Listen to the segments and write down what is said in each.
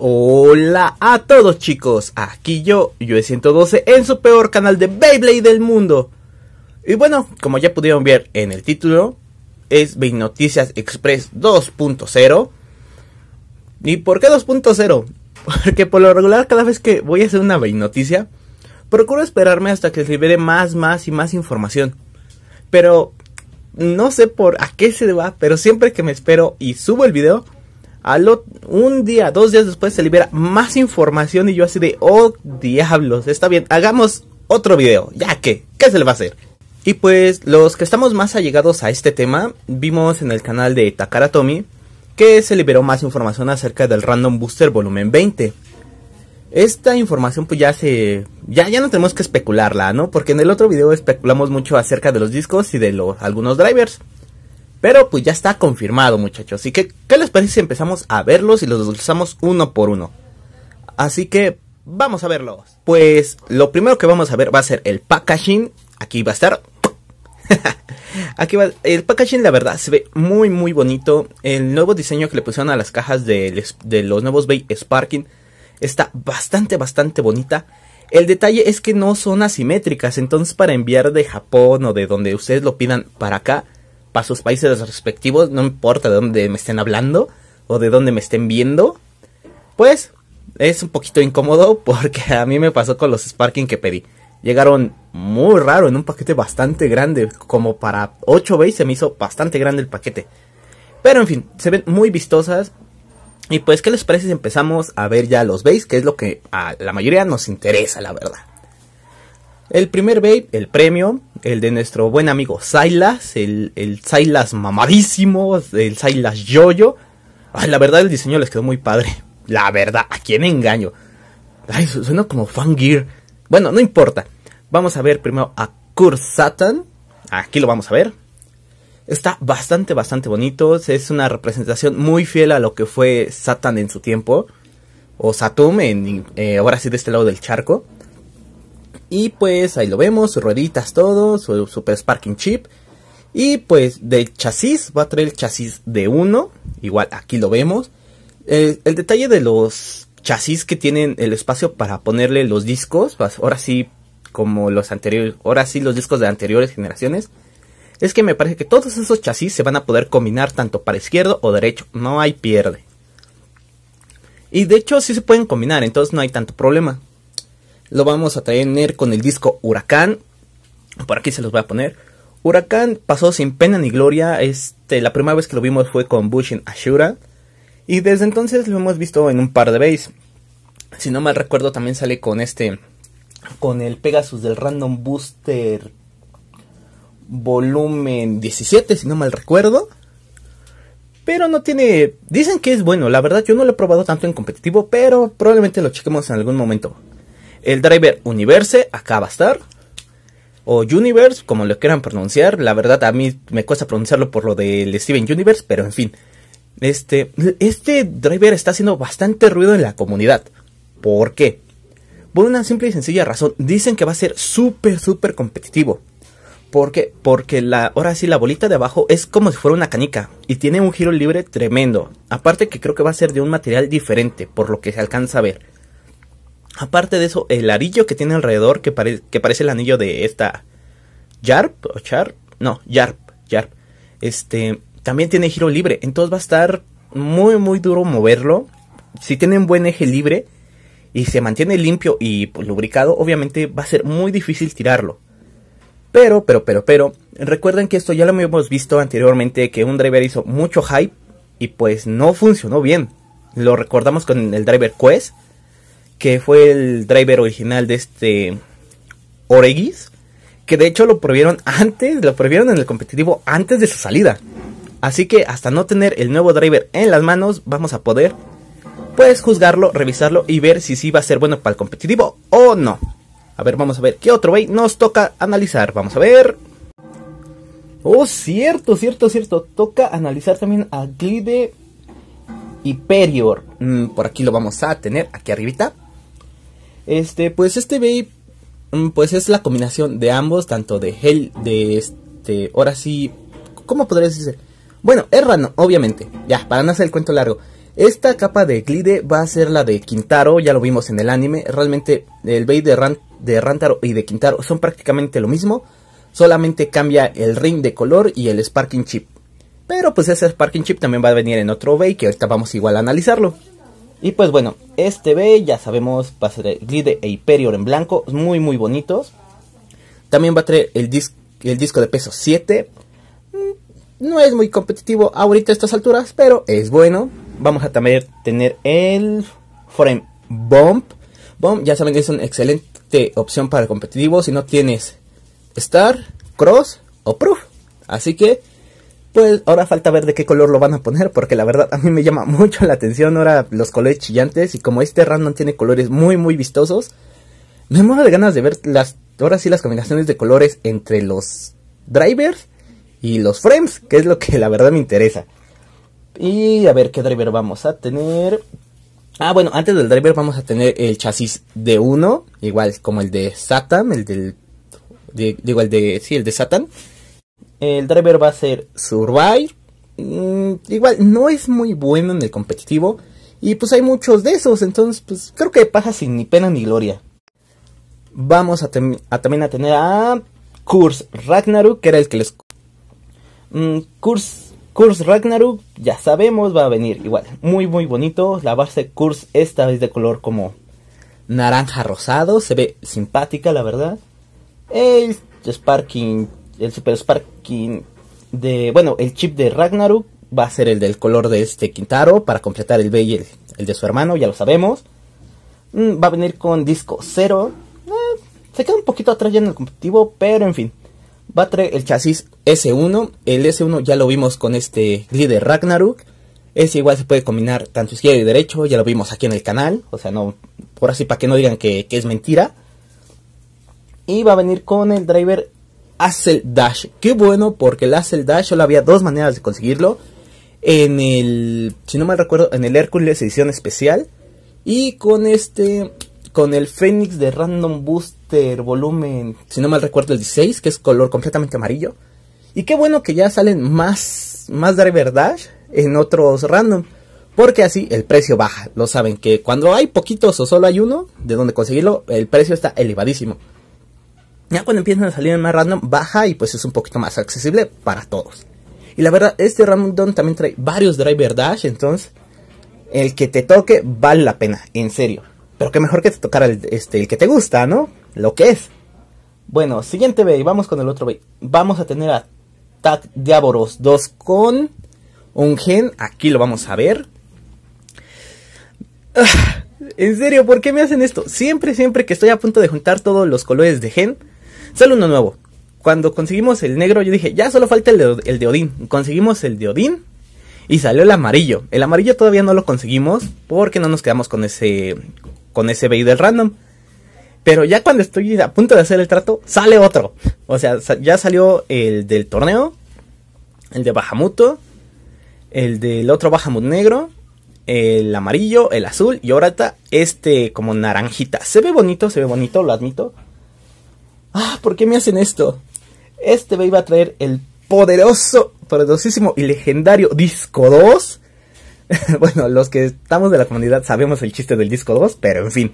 Hola a todos chicos, aquí yo, yo 112 en su peor canal de Beyblade del mundo. Y bueno, como ya pudieron ver en el título, es Beynoticias Noticias Express 2.0. ¿Y por qué 2.0? Porque por lo regular cada vez que voy a hacer una Beynoticia Noticia, procuro esperarme hasta que libere más, más y más información. Pero no sé por a qué se va, pero siempre que me espero y subo el video, un día, dos días después se libera más información y yo así de, oh diablos, está bien, hagamos otro video, ya que, ¿qué se le va a hacer? Y pues los que estamos más allegados a este tema, vimos en el canal de Takara que se liberó más información acerca del Random Booster volumen 20. Esta información pues ya se... Ya, ya no tenemos que especularla, ¿no? Porque en el otro video especulamos mucho acerca de los discos y de los, algunos drivers. Pero pues ya está confirmado, muchachos. Así que, ¿qué les parece si empezamos a verlos y los desglosamos uno por uno? Así que, vamos a verlos. Pues lo primero que vamos a ver va a ser el packaging. Aquí va a estar. Aquí va. El packaging, la verdad, se ve muy, muy bonito. El nuevo diseño que le pusieron a las cajas de, de los nuevos Bay Sparking está bastante, bastante bonita. El detalle es que no son asimétricas, entonces para enviar de Japón o de donde ustedes lo pidan para acá, para sus países respectivos, no importa de dónde me estén hablando o de dónde me estén viendo, pues es un poquito incómodo porque a mí me pasó con los Sparking que pedí. Llegaron muy raro en un paquete bastante grande, como para 8 Bays se me hizo bastante grande el paquete. Pero en fin, se ven muy vistosas. Y pues, ¿qué les parece si empezamos a ver ya los Bays Que es lo que a la mayoría nos interesa, la verdad. El primer vape, el premio, el de nuestro buen amigo Silas, el, el Silas mamadísimo, el Silas Yoyo. la verdad el diseño les quedó muy padre. La verdad, ¿a quién engaño? Ay, suena como Fangir Bueno, no importa. Vamos a ver primero a Kurt Satan. Aquí lo vamos a ver. Está bastante, bastante bonito. Es una representación muy fiel a lo que fue Satan en su tiempo. O Satum, en, eh, ahora sí de este lado del charco. Y pues ahí lo vemos, sus rueditas, todo, su Super Sparking Chip. Y pues del chasis, va a traer el chasis de uno igual aquí lo vemos. Eh, el, detalle de los chasis que tienen el espacio para ponerle los discos, pues, ahora sí como los anteriores, ahora sí los discos de anteriores generaciones, es que me parece que todos esos chasis se van a poder combinar tanto para izquierdo o derecho, no hay pierde. Y de hecho sí se pueden combinar, entonces no hay tanto problema lo vamos a tener con el disco Huracán. Por aquí se los voy a poner. Huracán pasó sin pena ni gloria. Este, la primera vez que lo vimos fue con Bush en Ashura. Y desde entonces lo hemos visto en un par de veces. Si no mal recuerdo, también sale con este. Con el Pegasus del Random Booster. Volumen 17, si no mal recuerdo. Pero no tiene. Dicen que es bueno. La verdad, yo no lo he probado tanto en competitivo. Pero probablemente lo chequemos en algún momento. El driver Universe, acá va a estar. O Universe, como lo quieran pronunciar. La verdad, a mí me cuesta pronunciarlo por lo del Steven Universe, pero en fin. Este, este driver está haciendo bastante ruido en la comunidad. ¿Por qué? Por una simple y sencilla razón. Dicen que va a ser súper, súper competitivo. ¿Por qué? Porque la, ahora sí, la bolita de abajo es como si fuera una canica y tiene un giro libre tremendo. Aparte que creo que va a ser de un material diferente, por lo que se alcanza a ver. Aparte de eso, el arillo que tiene alrededor, que, que parece el anillo de esta Yarp, o Charp, no, Yarp, Yarp, este, también tiene giro libre, entonces va a estar muy, muy duro moverlo. Si tienen buen eje libre y se mantiene limpio y pues, lubricado, obviamente va a ser muy difícil tirarlo. Pero, pero, pero, pero, recuerden que esto ya lo habíamos visto anteriormente, que un driver hizo mucho hype y pues no funcionó bien. Lo recordamos con el driver Quest que fue el driver original de este Oregis, que de hecho lo prohibieron antes, lo prohibieron en el competitivo antes de su salida. Así que hasta no tener el nuevo driver en las manos, vamos a poder pues juzgarlo, revisarlo y ver si sí va a ser bueno para el competitivo o no. A ver, vamos a ver qué otro wey nos toca analizar. Vamos a ver. Oh, cierto, cierto, cierto. Toca analizar también a Glide Hyperior. Mm, por aquí lo vamos a tener, aquí arribita. Este, pues este vape, mm, pues es la combinación de ambos, tanto de gel, de este, ahora sí, ¿cómo podrías decir? Bueno, es obviamente, ya, para no hacer el cuento largo. Esta capa de Glide va a ser la de Quintaro, ya lo vimos en el anime, realmente el vape de, de Rantaro y de Quintaro son prácticamente lo mismo, solamente cambia el ring de color y el sparking chip. Pero pues ese sparking chip también va a venir en otro vape que ahorita vamos igual a analizarlo. Y pues bueno, este B ya sabemos va a ser Glide e Hyperior en blanco, muy muy bonitos. También va a traer el, el disco de peso 7. Mm, no es muy competitivo ahorita a estas alturas, pero es bueno. Vamos a también tener el Frame Bomb. Bomb, ya saben que es una excelente opción para competitivo si no tienes Star, Cross o Proof. Así que pues ahora falta ver de qué color lo van a poner, porque la verdad a mí me llama mucho la atención ahora los colores chillantes. Y como este random tiene colores muy, muy vistosos, me muero de ganas de ver las, ahora sí las combinaciones de colores entre los drivers y los frames, que es lo que la verdad me interesa. Y a ver qué driver vamos a tener. Ah, bueno, antes del driver vamos a tener el chasis de uno igual como el de Satan, el del. el de. Sí, el de Satan. El driver va a ser Survive. Mm, igual, no es muy bueno en el competitivo. Y pues hay muchos de esos. Entonces, pues creo que pasa sin ni pena ni gloria. Vamos a, también a tener a Kurs Ragnarok, que era el que les... Mm, Kurs, Kurs Ragnarok, ya sabemos, va a venir igual. Muy, muy bonito. La base Kurs esta vez de color como naranja rosado. Se ve simpática, la verdad. El Sparking el Super Sparking de, bueno, el chip de Ragnarok va a ser el del color de este Quintaro para completar el B y el, de su hermano, ya lo sabemos. Mm, va a venir con disco 0. Eh, se queda un poquito atrás ya en el competitivo, pero en fin. Va a traer el chasis S1. El S1 ya lo vimos con este líder Ragnarok. Ese igual se puede combinar tanto izquierdo y derecho, ya lo vimos aquí en el canal. O sea, no, por así para que no digan que, que es mentira. Y va a venir con el driver Hazel Dash. Qué bueno, porque el Hazel Dash solo había dos maneras de conseguirlo. En el, si no mal recuerdo, en el Hércules edición especial. Y con este, con el Fénix de Random Booster volumen, si no mal recuerdo, el 16, que es color completamente amarillo. Y qué bueno que ya salen más, más Driver Dash en otros random. Porque así el precio baja. Lo saben que cuando hay poquitos o solo hay uno de donde conseguirlo, el precio está elevadísimo. Ya cuando empiezan a salir más random, baja y pues es un poquito más accesible para todos. Y la verdad, este random también trae varios driver dash, entonces el que te toque vale la pena, en serio. Pero que mejor que te tocara este, el, que te gusta, ¿no? Lo que es. Bueno, siguiente B, vamos con el otro B. Vamos a tener a Tac Diaboros 2 con un gen, aquí lo vamos a ver. Ah, en serio, ¿por qué me hacen esto? Siempre, siempre que estoy a punto de juntar todos los colores de gen, Sale uno nuevo. Cuando conseguimos el negro, yo dije, ya solo falta el de, Odín. Conseguimos el de Odín y salió el amarillo. El amarillo todavía no lo conseguimos porque no nos quedamos con ese, con ese BI del random. Pero ya cuando estoy a punto de hacer el trato, sale otro. O sea, ya salió el del torneo, el de Bajamuto, el del otro Bajamut negro, el amarillo, el azul y ahora está este como naranjita. Se ve bonito, se ve bonito, lo admito. Ah, ¿por qué me hacen esto? Este me iba a traer el poderoso, poderosísimo y legendario disco 2. bueno, los que estamos de la comunidad sabemos el chiste del disco 2, pero en fin.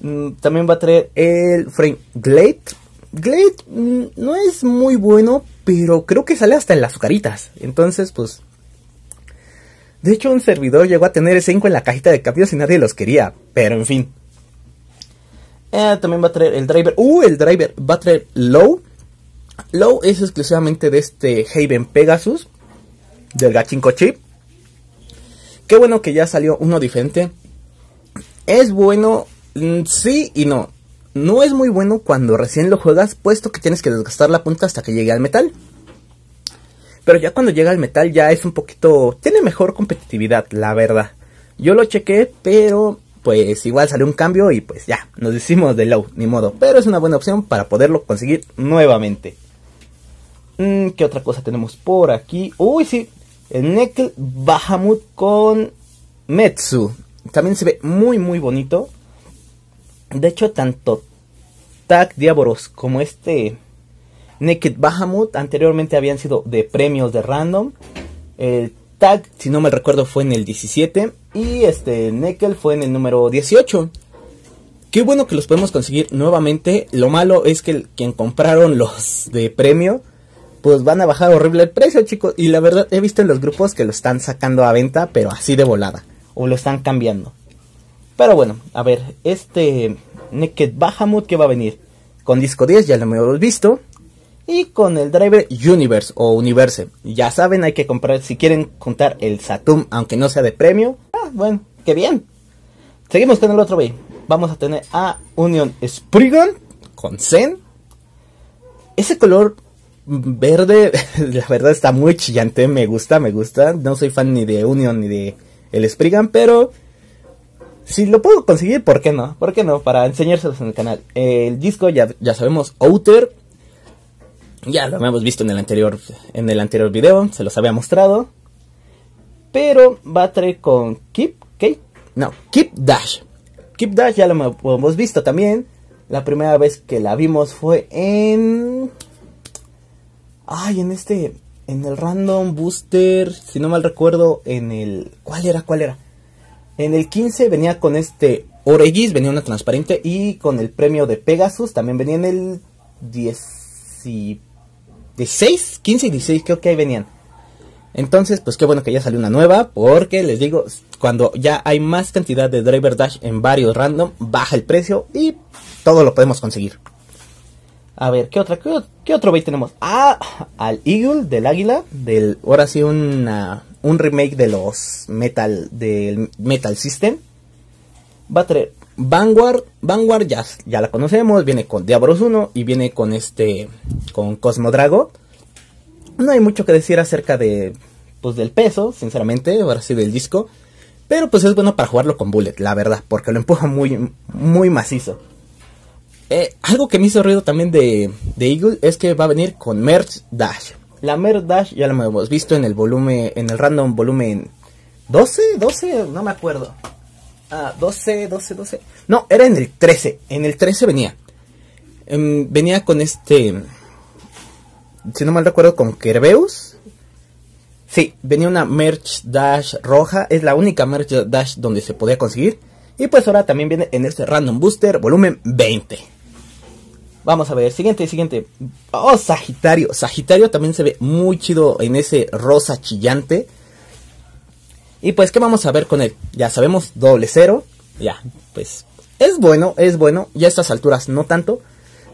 Mm, también va a traer el frame Glade. Glade mm, no es muy bueno, pero creo que sale hasta en las caritas. Entonces, pues. De hecho, un servidor llegó a tener ese 5 en la cajita de cambios y nadie los quería, pero en fin. Eh, también va a traer el driver. Uh, el driver va a traer Low. Low es exclusivamente de este Haven Pegasus. Del gachinco Chip. Qué bueno que ya salió uno diferente. Es bueno, mm, sí y no. No es muy bueno cuando recién lo juegas, puesto que tienes que desgastar la punta hasta que llegue al metal. Pero ya cuando llega al metal ya es un poquito... Tiene mejor competitividad, la verdad. Yo lo chequé, pero pues igual salió un cambio y pues ya, nos decimos de low, ni modo. Pero es una buena opción para poderlo conseguir nuevamente. Mm, ¿Qué otra cosa tenemos por aquí? Uy, sí, el Neckel Bahamut con Metsu. También se ve muy, muy bonito. De hecho, tanto Tag Diaboros como este Naked Bahamut anteriormente habían sido de premios de random. El si no me recuerdo, fue en el 17 y este Neckel fue en el número 18. Qué bueno que los podemos conseguir nuevamente. Lo malo es que quien compraron los de premio, pues van a bajar horrible el precio, chicos. Y la verdad, he visto en los grupos que lo están sacando a venta, pero así de volada. O lo están cambiando. Pero bueno, a ver, este Naked Bahamut que va a venir con disco 10, ya lo hemos visto y con el driver Universe o Universe. Ya saben, hay que comprar si quieren contar el Saturn, aunque no sea de premio. Ah, bueno, qué bien. Seguimos con el otro B. Vamos a tener a Union Spriggan con Zen. Ese color verde, la verdad está muy chillante, me gusta, me gusta. No soy fan ni de Union ni de el Spriggan, pero si lo puedo conseguir, ¿por qué no? ¿Por qué no? Para enseñárselos en el canal. El disco ya, ya sabemos, Outer ya lo habíamos visto en el anterior, en el anterior video, se los había mostrado. Pero va a traer con Keep, no, Keep Dash. Keep Dash ya lo hemos visto también. La primera vez que la vimos fue en... Ay, en este, en el Random Booster, si no mal recuerdo, en el... ¿Cuál era? ¿Cuál era? En el 15 venía con este Oregis, venía una transparente y con el premio de Pegasus, también venía en el 10 6, 15 y 16 creo que ahí venían. Entonces, pues qué bueno que ya salió una nueva, porque les digo, cuando ya hay más cantidad de Driver Dash en varios random, baja el precio y todo lo podemos conseguir. A ver, ¿qué, otra, qué, otro bait tenemos? Ah, al Eagle del Águila, del, ahora sí un remake de los Metal, del Metal System. Va a tener Vanguard, Vanguard Jazz, ya la conocemos, viene con Diablos 1 y viene con este, con Cosmodrago. No hay mucho que decir acerca de, pues del peso, sinceramente, ahora sí del disco. Pero pues es bueno para jugarlo con Bullet, la verdad, porque lo empuja muy, muy macizo. Eh, algo que me hizo ruido también de, de, Eagle es que va a venir con Merge Dash. La Merge Dash ya la hemos visto en el volumen, en el random volumen 12, 12, no me acuerdo. 12, 12, 12. No, era en el 13. En el 13 venía. Em, venía con este. Si no mal recuerdo, con Kerbeus. Sí, venía una merch dash roja. Es la única merch dash donde se podía conseguir. Y pues ahora también viene en este Random Booster volumen 20. Vamos a ver, siguiente, siguiente. Oh, Sagitario. Sagitario también se ve muy chido en ese rosa chillante. Y pues, ¿qué vamos a ver con él? Ya sabemos, doble cero. Ya, pues es bueno, es bueno. Ya a estas alturas no tanto.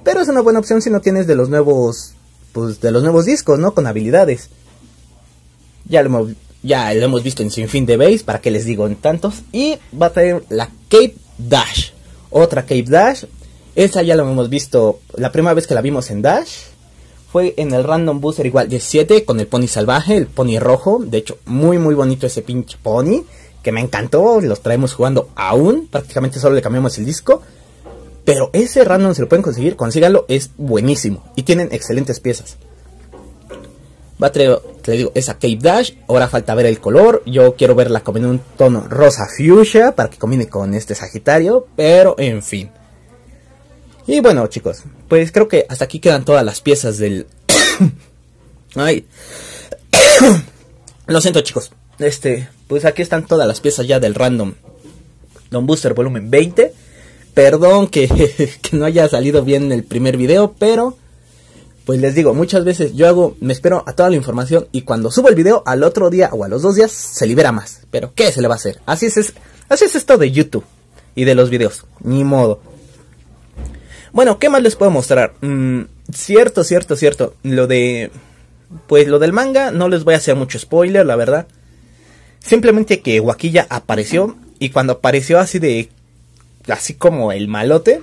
Pero es una buena opción si no tienes de los nuevos. Pues de los nuevos discos, ¿no? Con habilidades. Ya lo hemos, ya lo hemos visto en Sinfín de Base, para que les digo en tantos. Y va a tener la Cape Dash. Otra Cape Dash. Esa ya la hemos visto la primera vez que la vimos en Dash fue en el Random Booster igual de 7... con el pony salvaje, el pony rojo. De hecho, muy muy bonito ese pinche pony. Que me encantó. Los traemos jugando aún. Prácticamente solo le cambiamos el disco. Pero ese random se lo pueden conseguir. Consíganlo. Es buenísimo. Y tienen excelentes piezas. Va a traer, te digo, esa Cape Dash. Ahora falta ver el color. Yo quiero verla como en un tono rosa fuchsia. Para que combine con este Sagitario. Pero en fin. Y bueno chicos, pues creo que hasta aquí quedan todas las piezas del... Ay. Lo siento chicos. Este, pues aquí están todas las piezas ya del random. Don Booster volumen 20. Perdón que, no haya salido bien el primer video, pero pues les digo, muchas veces yo hago, me espero a toda la información y cuando subo el video al otro día o a los dos días se libera más. Pero ¿qué se le va a hacer? Así es, así es esto de YouTube y de los videos. Ni modo. Bueno, ¿qué más les puedo mostrar? Mm, cierto, cierto, cierto. Lo de... Pues lo del manga, no les voy a hacer mucho spoiler, la verdad. Simplemente que Guaquilla apareció y cuando apareció así de... Así como el malote.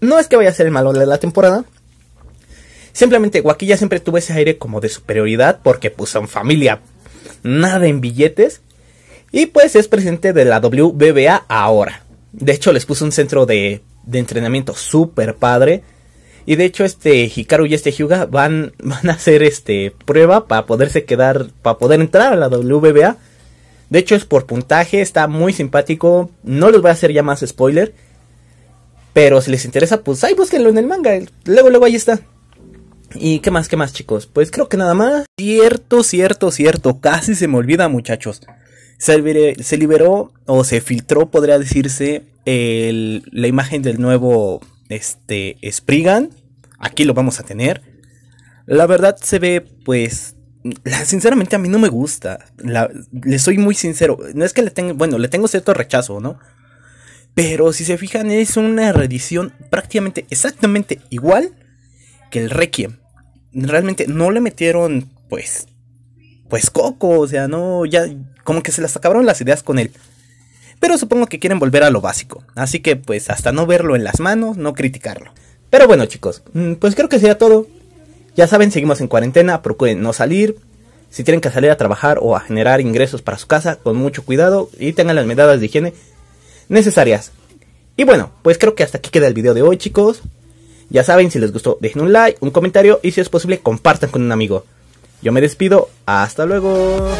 No es que vaya a ser el malote de la temporada. Simplemente Guaquilla siempre tuvo ese aire como de superioridad porque puso pues, en familia nada en billetes. Y pues es presidente de la WBBA ahora. De hecho, les puso un centro de de entrenamiento súper padre. Y de hecho, este Hikaru y este Hyuga van, van a hacer este prueba para poderse quedar, para poder entrar a la WBA. De hecho, es por puntaje, está muy simpático. No les voy a hacer ya más spoiler. Pero si les interesa, pues ahí búsquenlo en el manga. Luego, luego ahí está. ¿Y qué más, qué más, chicos? Pues creo que nada más. Cierto, cierto, cierto. Casi se me olvida, muchachos. Se, liberó o se filtró, podría decirse, la imagen del nuevo este, Spriggan. Aquí lo vamos a tener. La verdad se ve, pues, sinceramente a mí no me gusta. le soy muy sincero. No es que le tenga, bueno, le tengo cierto rechazo, ¿no? Pero si se fijan, es una reedición prácticamente exactamente igual que el Requiem. Realmente no le metieron, pues, pues coco, o sea, no, ya como que se las acabaron las ideas con él. Pero supongo que quieren volver a lo básico, así que pues hasta no verlo en las manos, no criticarlo. Pero bueno chicos, mm, pues creo que sería todo. Ya saben, seguimos en cuarentena, procuren no salir. Si tienen que salir a trabajar o a generar ingresos para su casa, con mucho cuidado y tengan las medidas de higiene necesarias. Y bueno, pues creo que hasta aquí queda el video de hoy chicos. Ya saben, si les gustó dejen un like, un comentario y si es posible compartan con un amigo. Yo me despido, hasta luego.